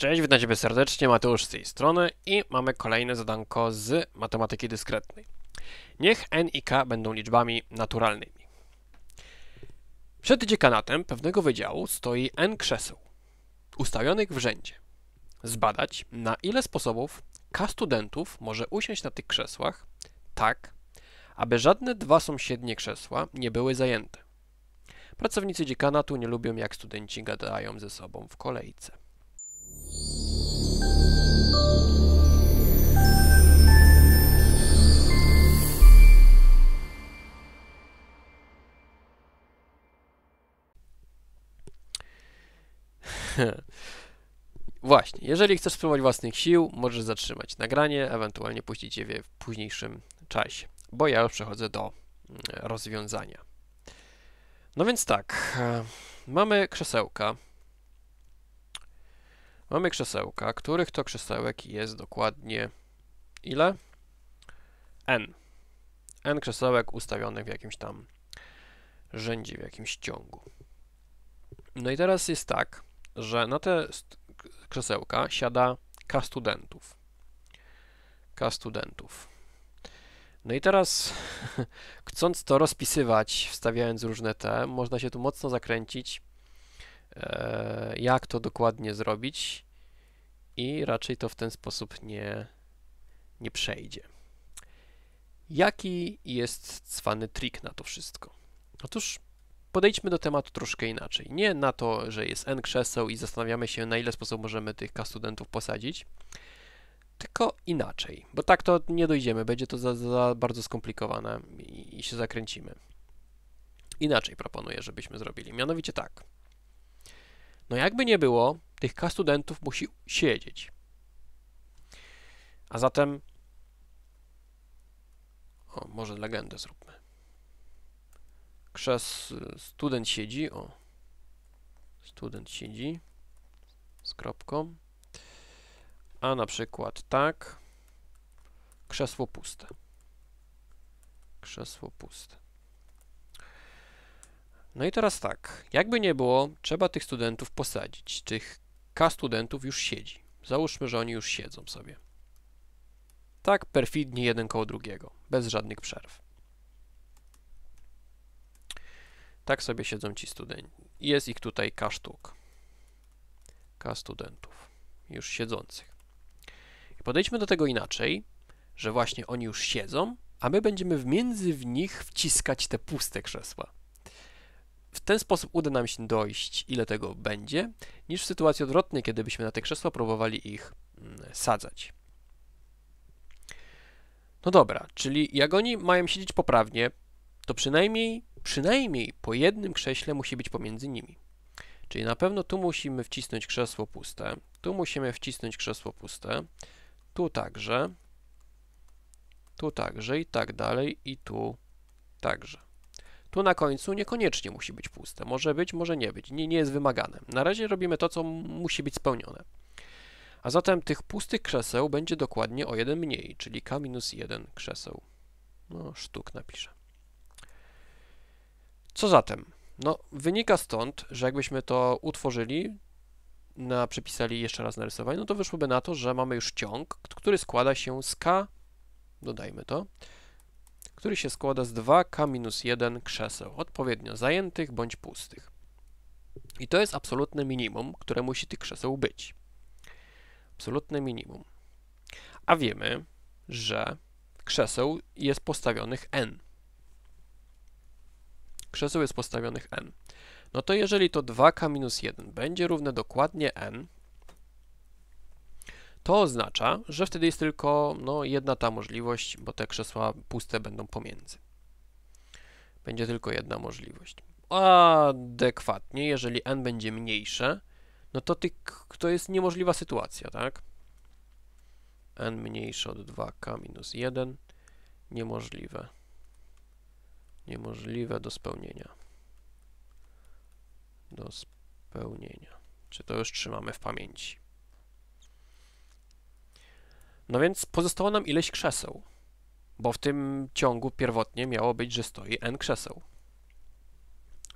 Cześć, witam Ciebie serdecznie, Mateusz z tej strony i mamy kolejne zadanko z matematyki dyskretnej. Niech n i k będą liczbami naturalnymi. Przed dziekanatem pewnego wydziału stoi n krzeseł, ustawionych w rzędzie. Zbadać, na ile sposobów k studentów może usiąść na tych krzesłach, tak, aby żadne dwa sąsiednie krzesła nie były zajęte. Pracownicy dziekanatu nie lubią, jak studenci gadają ze sobą w kolejce. Właśnie, jeżeli chcesz spróbować własnych sił, możesz zatrzymać nagranie, ewentualnie puścić je w późniejszym czasie, bo ja już przechodzę do mm, rozwiązania. No więc tak, e, mamy krzesełka, Mamy krzesełka, których to krzesełek jest dokładnie ile? N. N krzesełek ustawionych w jakimś tam rzędzie, w jakimś ciągu. No i teraz jest tak, że na te krzesełka siada K studentów. K studentów. No i teraz, chcąc to rozpisywać, wstawiając różne te, można się tu mocno zakręcić, e, jak to dokładnie zrobić i raczej to w ten sposób nie, nie przejdzie. Jaki jest cwany trik na to wszystko? Otóż podejdźmy do tematu troszkę inaczej. Nie na to, że jest n krzeseł i zastanawiamy się, na ile sposób możemy tych k studentów posadzić, tylko inaczej, bo tak to nie dojdziemy, będzie to za, za bardzo skomplikowane i, i się zakręcimy. Inaczej proponuję, żebyśmy zrobili. Mianowicie tak. No jakby nie było, tych K studentów musi siedzieć. A zatem, o, może legendę zróbmy. Krzes student siedzi, o, student siedzi z kropką, a na przykład tak, krzesło puste. Krzesło puste. No i teraz tak, jakby nie było, trzeba tych studentów posadzić, tych K studentów już siedzi. Załóżmy, że oni już siedzą sobie. Tak perfidnie jeden koło drugiego, bez żadnych przerw. Tak sobie siedzą ci studenci. Jest ich tutaj K sztuk. K studentów, już siedzących. I podejdźmy do tego inaczej, że właśnie oni już siedzą, a my będziemy w między w nich wciskać te puste krzesła w ten sposób uda nam się dojść, ile tego będzie, niż w sytuacji odwrotnej, kiedy byśmy na te krzesła próbowali ich mm, sadzać. No dobra, czyli jak oni mają siedzieć poprawnie, to przynajmniej, przynajmniej po jednym krześle musi być pomiędzy nimi. Czyli na pewno tu musimy wcisnąć krzesło puste, tu musimy wcisnąć krzesło puste, tu także, tu także i tak dalej i tu także. Tu na końcu niekoniecznie musi być puste. Może być, może nie być. Nie, nie jest wymagane. Na razie robimy to, co musi być spełnione. A zatem tych pustych krzeseł będzie dokładnie o jeden mniej, czyli k-1 krzeseł. No, sztuk napiszę. Co zatem? No, wynika stąd, że jakbyśmy to utworzyli, na, przepisali jeszcze raz narysowanie, no to wyszłoby na to, że mamy już ciąg, który składa się z k, dodajmy to, który się składa z 2K-1 krzeseł, odpowiednio zajętych bądź pustych. I to jest absolutne minimum, które musi tych krzeseł być. Absolutne minimum. A wiemy, że krzeseł jest postawionych n. Krzeseł jest postawionych n. No to jeżeli to 2k-1 będzie równe dokładnie n, to oznacza, że wtedy jest tylko no, jedna ta możliwość, bo te krzesła puste będą pomiędzy. Będzie tylko jedna możliwość. Adekwatnie, jeżeli n będzie mniejsze, no to, ty, to jest niemożliwa sytuacja, tak? n mniejsze od 2k minus 1 niemożliwe. Niemożliwe do spełnienia. Do spełnienia. Czy to już trzymamy w pamięci? No więc pozostało nam ileś krzeseł, bo w tym ciągu pierwotnie miało być, że stoi n krzeseł.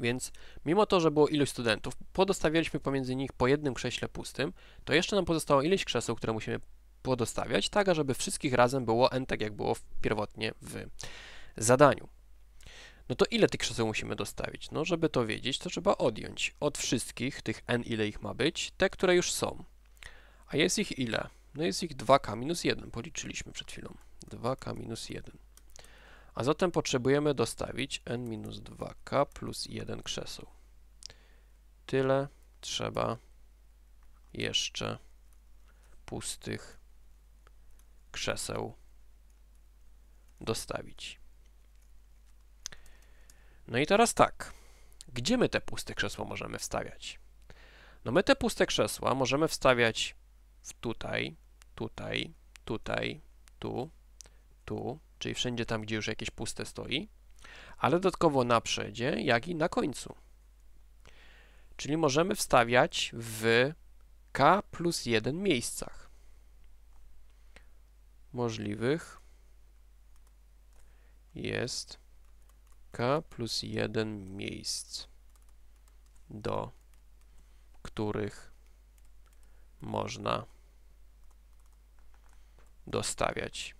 Więc mimo to, że było ilość studentów, podostawialiśmy pomiędzy nich po jednym krześle pustym, to jeszcze nam pozostało ileś krzeseł, które musimy podostawiać, tak ażeby wszystkich razem było n tak jak było pierwotnie w zadaniu. No to ile tych krzeseł musimy dostawić? No żeby to wiedzieć, to trzeba odjąć od wszystkich tych n ile ich ma być, te, które już są. A jest ich ile? No jest ich 2k minus 1, policzyliśmy przed chwilą. 2k minus 1. A zatem potrzebujemy dostawić n minus 2k plus 1 krzeseł. Tyle trzeba jeszcze pustych krzeseł dostawić. No i teraz tak, gdzie my te puste krzesło możemy wstawiać? No my te puste krzesła możemy wstawiać w tutaj, tutaj, tutaj, tu, tu, czyli wszędzie tam, gdzie już jakieś puste stoi, ale dodatkowo na przedzie, jak i na końcu. Czyli możemy wstawiać w k plus 1 miejscach możliwych jest k plus 1 miejsc, do których można dostawiać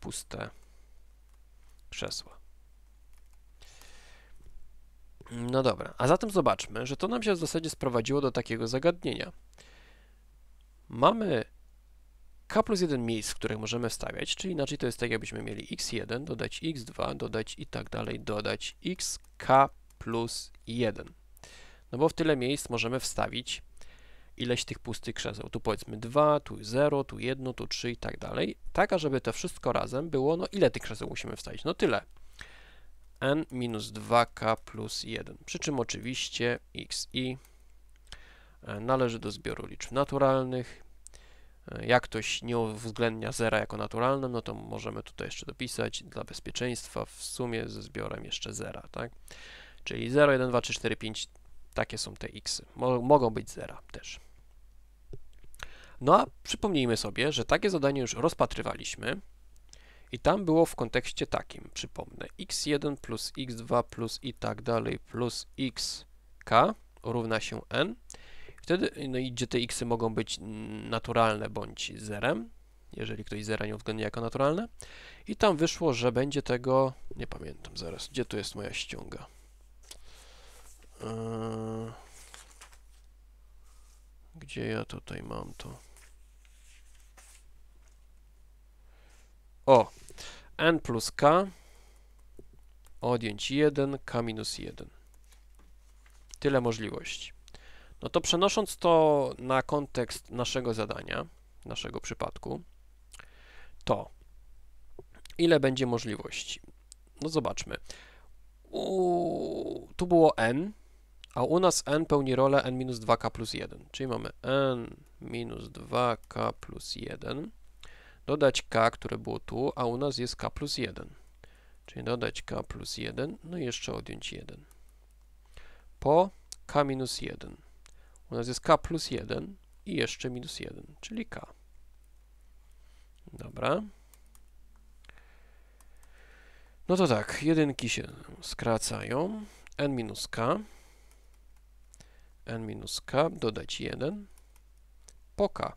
puste krzesła. No dobra, a zatem zobaczmy, że to nam się w zasadzie sprowadziło do takiego zagadnienia. Mamy k plus 1 miejsc, w których możemy wstawiać, czyli inaczej to jest tak, jakbyśmy mieli x1, dodać x2, dodać i tak dalej, dodać xk plus 1. No bo w tyle miejsc możemy wstawić ileś tych pustych krzeseł. Tu powiedzmy 2, tu 0, tu 1, tu 3 i tak dalej. Tak, ażeby to wszystko razem było, no ile tych krzeseł musimy wstawić? No tyle. n minus 2k plus 1. Przy czym oczywiście xi e, należy do zbioru liczb naturalnych. E, jak ktoś nie uwzględnia zera jako naturalnym, no to możemy tutaj jeszcze dopisać dla bezpieczeństwa w sumie ze zbiorem jeszcze zera, tak? Czyli 0, 1, 2, 3, 4, 5, takie są te x. Y. Mogą być zera też. No a przypomnijmy sobie, że takie zadanie już rozpatrywaliśmy i tam było w kontekście takim, przypomnę, x1 plus x2 plus i tak dalej plus xk równa się n. Wtedy, no i gdzie te xy mogą być naturalne bądź zerem, jeżeli ktoś zera nie uwzględnia jako naturalne. I tam wyszło, że będzie tego, nie pamiętam zaraz, gdzie tu jest moja ściąga. Yy... Gdzie ja tutaj mam to? O, n plus k, odjąć 1, k minus 1. Tyle możliwości. No to przenosząc to na kontekst naszego zadania, naszego przypadku, to ile będzie możliwości? No zobaczmy. U... Tu było n, a u nas n pełni rolę n-2k plus 1, czyli mamy n-2k plus 1, dodać k, które było tu, a u nas jest k plus 1, czyli dodać k plus 1, no i jeszcze odjąć 1. Po k minus 1, u nas jest k plus 1 i jeszcze minus 1, czyli k. Dobra. No to tak, jedynki się skracają, n minus k, n minus k, dodać 1 po k.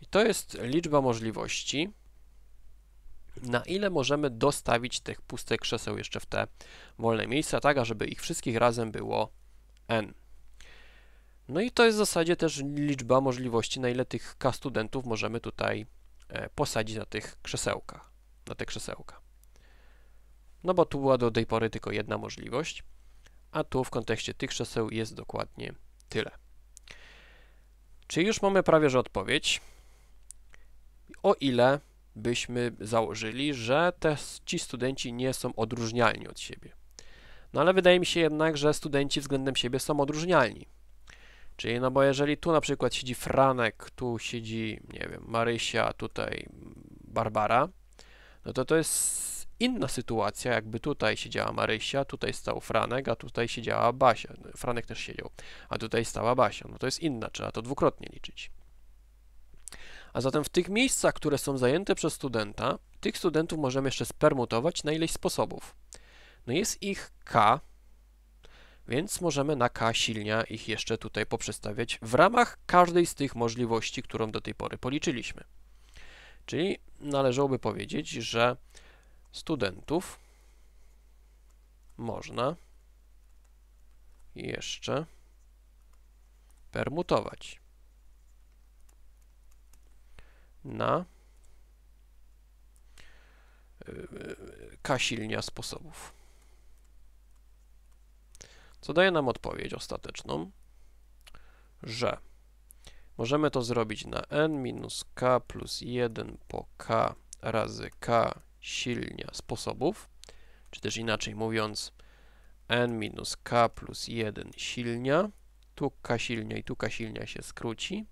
I to jest liczba możliwości, na ile możemy dostawić tych pustych krzeseł jeszcze w te wolne miejsca, tak żeby ich wszystkich razem było n. No i to jest w zasadzie też liczba możliwości, na ile tych k studentów możemy tutaj e, posadzić na tych krzesełkach, na te krzesełka. No bo tu była do tej pory tylko jedna możliwość a tu w kontekście tych krzeseł jest dokładnie tyle. Czy już mamy prawie że odpowiedź? O ile byśmy założyli, że te, ci studenci nie są odróżnialni od siebie. No ale wydaje mi się jednak, że studenci względem siebie są odróżnialni. Czyli no bo jeżeli tu na przykład siedzi Franek, tu siedzi, nie wiem, Marysia, tutaj Barbara, no to to jest inna sytuacja, jakby tutaj siedziała Marysia, tutaj stał Franek, a tutaj siedziała Basia. No, Franek też siedział, a tutaj stała Basia. No to jest inna, trzeba to dwukrotnie liczyć. A zatem w tych miejscach, które są zajęte przez studenta, tych studentów możemy jeszcze spermutować na ileś sposobów. No jest ich k, więc możemy na k silnia ich jeszcze tutaj poprzestawiać w ramach każdej z tych możliwości, którą do tej pory policzyliśmy. Czyli należałoby powiedzieć, że studentów. Można jeszcze permutować na y, kasilnia sposobów. Co daje nam odpowiedź ostateczną, że możemy to zrobić na n minus k plus 1 po k razy k silnia sposobów, czy też inaczej mówiąc n minus k plus 1 silnia, tu k silnia i tu k silnia się skróci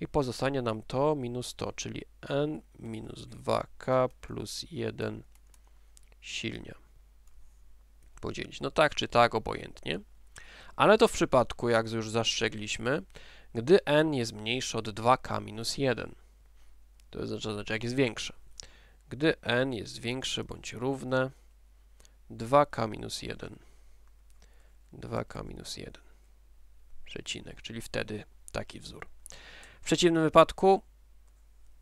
i pozostanie nam to minus to, czyli n minus 2k plus 1 silnia podzielić. No tak czy tak, obojętnie. Ale to w przypadku, jak już zastrzegliśmy, gdy n jest mniejsze od 2k minus 1. To znaczy, jak jest większe gdy n jest większe bądź równe 2k minus 1. 2k minus 1. Przecinek, czyli wtedy taki wzór. W przeciwnym wypadku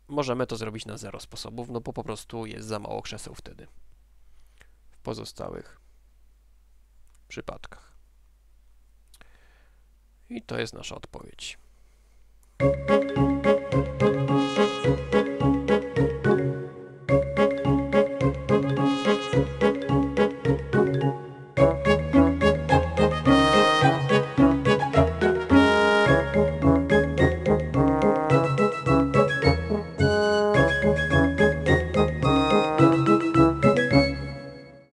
możemy to zrobić na zero sposobów, no bo po prostu jest za mało krzeseł wtedy. W pozostałych przypadkach. I to jest nasza odpowiedź.